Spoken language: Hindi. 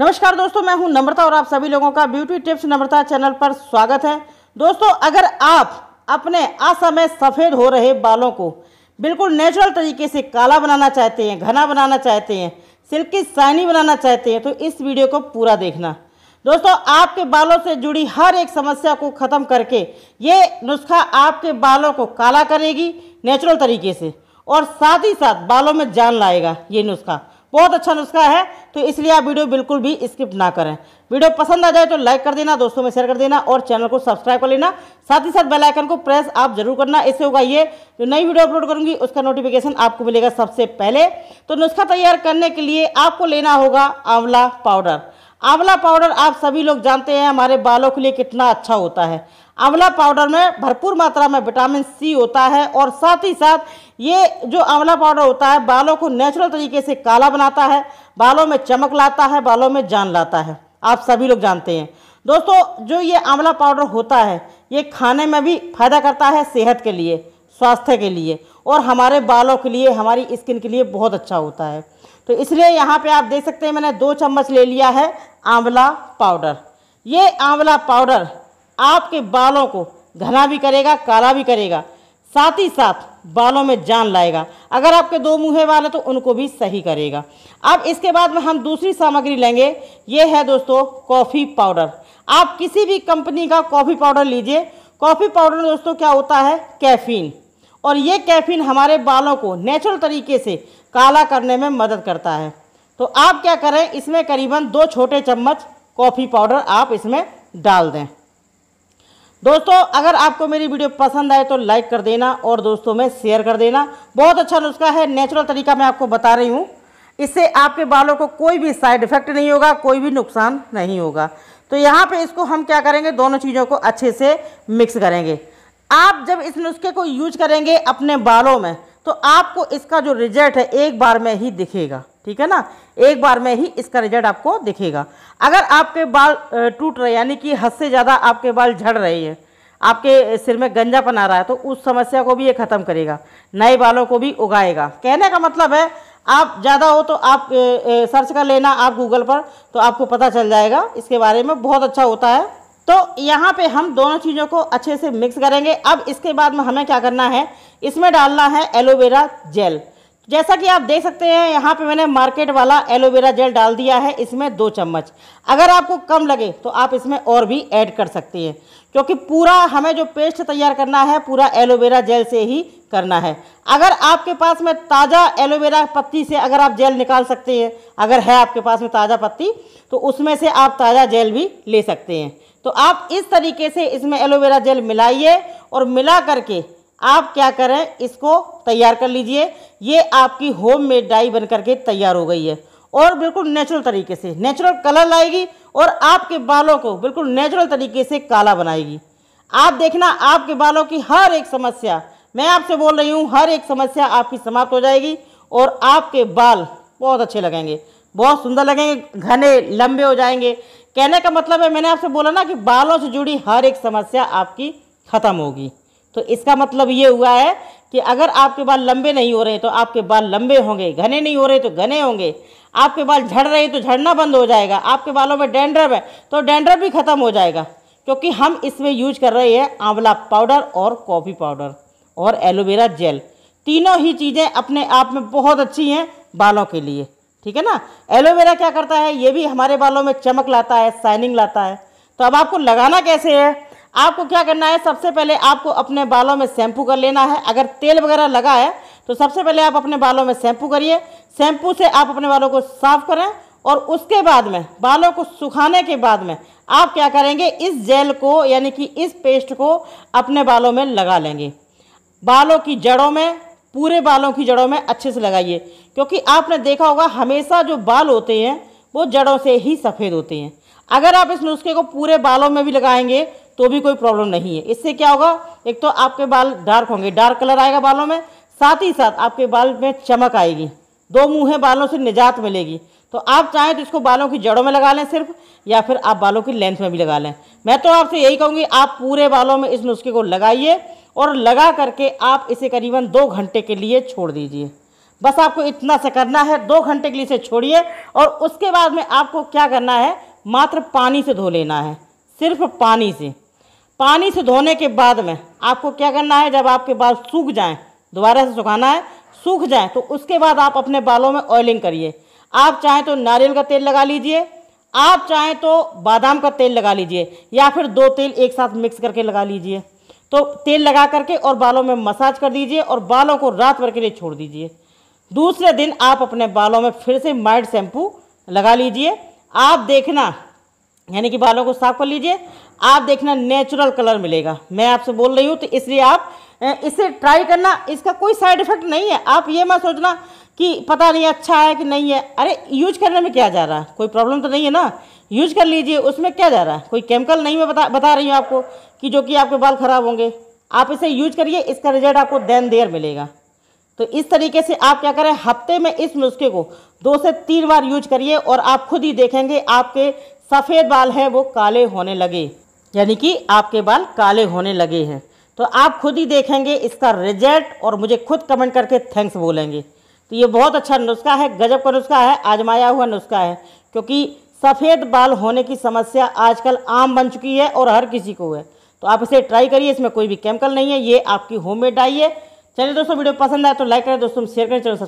नमस्कार दोस्तों मैं हूं नम्रता और आप सभी लोगों का ब्यूटी टिप्स नम्रता चैनल पर स्वागत है दोस्तों अगर आप अपने असमय सफ़ेद हो रहे बालों को बिल्कुल नेचुरल तरीके से काला बनाना चाहते हैं घना बनाना चाहते हैं सिल्की साइनी बनाना चाहते हैं तो इस वीडियो को पूरा देखना दोस्तों आपके बालों से जुड़ी हर एक समस्या को ख़त्म करके ये नुस्खा आपके बालों को काला करेगी नेचुरल तरीके से और साथ ही साथ बालों में जान लाएगा ये नुस्खा बहुत अच्छा नुस्खा है तो इसलिए आप वीडियो बिल्कुल भी स्किप ना करें वीडियो पसंद आ जाए तो लाइक कर देना दोस्तों में शेयर कर देना और चैनल को सब्सक्राइब कर लेना साथ ही साथ बेल आइकन को प्रेस आप जरूर करना इससे होगा ये जो नई वीडियो अपलोड करूंगी उसका नोटिफिकेशन आपको मिलेगा सबसे पहले तो नुस्खा तैयार करने के लिए आपको लेना होगा आंवला पाउडर आंवला पाउडर आप सभी लोग जानते हैं हमारे बालों के लिए कितना अच्छा होता है आंवला पाउडर में भरपूर मात्रा में विटामिन सी होता है और साथ ही साथ ये जो आंवला पाउडर होता है बालों को नेचुरल तरीके से काला बनाता है बालों में चमक लाता है बालों में जान लाता है आप सभी लोग जानते हैं दोस्तों जो ये आंवला पाउडर होता है ये खाने में भी फायदा करता है सेहत के लिए स्वास्थ्य के लिए और हमारे बालों के लिए हमारी स्किन के लिए बहुत अच्छा होता है तो इसलिए यहाँ पे आप देख सकते हैं मैंने दो चम्मच ले लिया है आंवला पाउडर ये आंवला पाउडर आपके बालों को घना भी करेगा काला भी करेगा साथ ही साथ बालों में जान लाएगा अगर आपके दो मुँह बाल हैं तो उनको भी सही करेगा अब इसके बाद में हम दूसरी सामग्री लेंगे ये है दोस्तों कॉफ़ी पाउडर आप किसी भी कंपनी का कॉफ़ी पाउडर लीजिए कॉफ़ी पाउडर में दोस्तों क्या होता है कैफीन और ये कैफीन हमारे बालों को नेचुरल तरीके से काला करने में मदद करता है तो आप क्या करें इसमें करीबन दो छोटे चम्मच कॉफ़ी पाउडर आप इसमें डाल दें दोस्तों अगर आपको मेरी वीडियो पसंद आए तो लाइक कर देना और दोस्तों में शेयर कर देना बहुत अच्छा नुस्खा है नेचुरल तरीका मैं आपको बता रही हूँ इससे आपके बालों को कोई भी साइड इफेक्ट नहीं होगा कोई भी नुकसान नहीं होगा तो यहाँ पे इसको हम क्या करेंगे दोनों चीज़ों को अच्छे से मिक्स करेंगे आप जब इस नुस्खे को यूज करेंगे अपने बालों में तो आपको इसका जो रिजल्ट है एक बार में ही दिखेगा ठीक है ना एक बार में ही इसका रिजल्ट आपको दिखेगा अगर आपके बाल टूट रहे यानी कि हद से ज़्यादा आपके बाल झड़ रहे हैं आपके सिर में गंजापन आ रहा है तो उस समस्या को भी ये ख़त्म करेगा नए बालों को भी उगाएगा कहने का मतलब है आप ज़्यादा हो तो आप ए, ए, सर्च कर लेना आप गूगल पर तो आपको पता चल जाएगा इसके बारे में बहुत अच्छा होता है तो यहाँ पे हम दोनों चीज़ों को अच्छे से मिक्स करेंगे अब इसके बाद में हमें क्या करना है इसमें डालना है एलोवेरा जेल जैसा कि आप देख सकते हैं यहाँ पे मैंने मार्केट वाला एलोवेरा जेल डाल दिया है इसमें दो चम्मच अगर आपको कम लगे तो आप इसमें और भी ऐड कर सकते हैं क्योंकि पूरा हमें जो पेस्ट तैयार करना है पूरा एलोवेरा जेल से ही करना है अगर आपके पास में ताज़ा एलोवेरा पत्ती से अगर आप जेल निकाल सकते हैं अगर है आपके पास में ताज़ा पत्ती तो उसमें से आप ताज़ा जेल भी ले सकते हैं तो आप इस तरीके से इसमें एलोवेरा जेल मिलाइए और मिला करके आप क्या करें इसको तैयार कर लीजिए ये आपकी होम मेड डाई बन करके तैयार हो गई है और बिल्कुल नेचुरल तरीके से नेचुरल कलर लाएगी और आपके बालों को बिल्कुल नेचुरल तरीके से काला बनाएगी आप देखना आपके बालों की हर एक समस्या मैं आपसे बोल रही हूँ हर एक समस्या आपकी समाप्त हो जाएगी और आपके बाल बहुत अच्छे लगेंगे बहुत सुंदर लगेंगे घने लंबे हो जाएंगे कहने का मतलब है मैंने आपसे बोला ना कि बालों से जुड़ी हर एक समस्या आपकी ख़त्म होगी तो इसका मतलब ये हुआ है कि अगर आपके बाल लंबे नहीं हो रहे तो आपके बाल लंबे होंगे घने नहीं हो रहे तो घने होंगे आपके बाल झड़ रहे तो झड़ना बंद हो जाएगा आपके बालों में डेंड्रव है तो डेंड्रव भी ख़त्म हो जाएगा क्योंकि हम इसमें यूज कर रहे हैं आंवला पाउडर और कॉफ़ी पाउडर और एलोवेरा जेल तीनों ही चीज़ें अपने आप में बहुत अच्छी हैं बालों के लिए ठीक है ना एलोवेरा क्या करता है ये भी हमारे बालों में चमक लाता है शाइनिंग लाता है तो अब आपको लगाना कैसे है आपको क्या करना है सबसे पहले आपको अपने बालों में शैम्पू कर लेना है अगर तेल वगैरह लगा है तो सबसे पहले आप अपने बालों में शैम्पू करिए शैम्पू से आप अपने बालों को साफ करें और उसके बाद में बालों को सुखाने के बाद में आप क्या करेंगे इस जेल को यानी कि इस पेस्ट को अपने बालों में लगा लेंगे बालों की जड़ों में पूरे बालों की जड़ों में अच्छे से लगाइए क्योंकि आपने देखा होगा हमेशा जो बाल होते हैं वो जड़ों से ही सफ़ेद होते हैं अगर आप इस नुस्खे को पूरे बालों में भी लगाएंगे तो भी कोई प्रॉब्लम नहीं है इससे क्या होगा एक तो आपके बाल डार्क होंगे डार्क कलर आएगा बालों में साथ ही साथ आपके बाल में चमक आएगी दो मुँह बालों से निजात मिलेगी तो आप चाहें तो इसको बालों की जड़ों में लगा लें सिर्फ या फिर आप बालों की लेंथ में भी लगा लें मैं तो आपसे यही कहूँगी आप पूरे बालों में इस नुस्खे को लगाइए और लगा करके आप इसे करीबन दो घंटे के लिए छोड़ दीजिए बस आपको इतना सा करना है दो घंटे के लिए इसे छोड़िए और उसके बाद में आपको क्या करना है मात्र पानी से धो लेना है सिर्फ पानी से पानी से धोने के बाद में आपको क्या करना है जब आपके बाल सूख जाएं दोबारा से सुखाना है सूख जाएं तो उसके बाद आप अपने बालों में ऑयलिंग करिए आप चाहें तो नारियल का तेल लगा लीजिए आप चाहें तो बादाम का तेल लगा लीजिए या फिर दो तेल एक साथ मिक्स करके लगा लीजिए तो तेल लगा करके और बालों में मसाज कर दीजिए और बालों को रात भर के लिए छोड़ दीजिए दूसरे दिन आप अपने बालों में फिर से माइल्ड शैम्पू लगा लीजिए आप देखना यानी कि बालों को साफ कर लीजिए आप देखना नेचुरल कलर मिलेगा मैं आपसे बोल रही हूँ तो इसलिए आप इसे ट्राई करना इसका कोई साइड इफेक्ट नहीं है आप ये मत सोचना कि पता नहीं अच्छा है कि नहीं है अरे यूज करने में क्या जा रहा है कोई प्रॉब्लम तो नहीं है ना यूज कर लीजिए उसमें क्या जा रहा है कोई केमिकल नहीं मैं बता बता रही हूँ आपको कि जो कि आपके बाल खराब होंगे आप इसे यूज करिए इसका रिजल्ट आपको देन देर मिलेगा तो इस तरीके से आप क्या करें हफ्ते में इस नुस्खे को दो से तीन बार यूज करिए और आप खुद ही देखेंगे आपके सफ़ेद बाल हैं वो काले होने लगे यानी कि आपके बाल काले होने लगे हैं तो आप खुद ही देखेंगे इसका रिजल्ट और मुझे खुद कमेंट करके थैंक्स बोलेंगे तो ये बहुत अच्छा नुस्खा है गजब का नुस्खा है आजमाया हुआ नुस्खा है क्योंकि सफ़ेद बाल होने की समस्या आजकल आम बन चुकी है और हर किसी को है तो आप इसे ट्राई करिए इसमें कोई भी केमिकल नहीं है ये आपकी होममेड डाई है चलिए दोस्तों वीडियो पसंद आए तो लाइक करें दोस्तों शेयर करें चलो